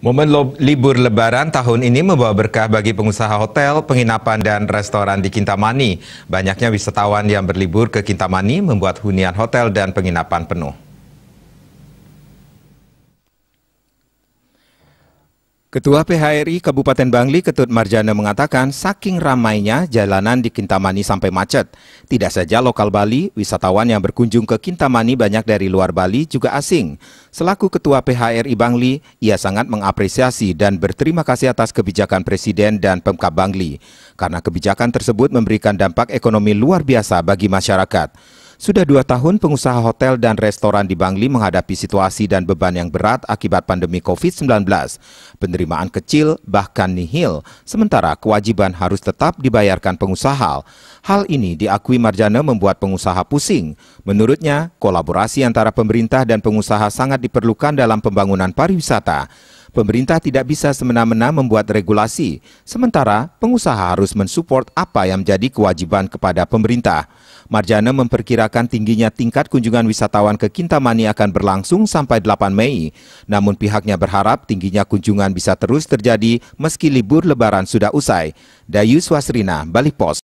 Momen libur lebaran tahun ini membawa berkah bagi pengusaha hotel, penginapan, dan restoran di Kintamani. Banyaknya wisatawan yang berlibur ke Kintamani membuat hunian hotel dan penginapan penuh. Ketua PHRI Kabupaten Bangli Ketut Marjana mengatakan saking ramainya jalanan di Kintamani sampai macet. Tidak saja lokal Bali, wisatawan yang berkunjung ke Kintamani banyak dari luar Bali juga asing. Selaku Ketua PHRI Bangli, ia sangat mengapresiasi dan berterima kasih atas kebijakan Presiden dan Pemkab Bangli. Karena kebijakan tersebut memberikan dampak ekonomi luar biasa bagi masyarakat. Sudah dua tahun pengusaha hotel dan restoran di Bangli menghadapi situasi dan beban yang berat akibat pandemi COVID-19. Penerimaan kecil bahkan nihil, sementara kewajiban harus tetap dibayarkan pengusaha. Hal ini diakui Marjana membuat pengusaha pusing. Menurutnya, kolaborasi antara pemerintah dan pengusaha sangat diperlukan dalam pembangunan pariwisata pemerintah tidak bisa semena-mena membuat regulasi, sementara pengusaha harus mensupport apa yang menjadi kewajiban kepada pemerintah. Marjana memperkirakan tingginya tingkat kunjungan wisatawan ke Kintamani akan berlangsung sampai 8 Mei. Namun pihaknya berharap tingginya kunjungan bisa terus terjadi meski libur lebaran sudah usai. Dayu Swasrina, Bali Pos.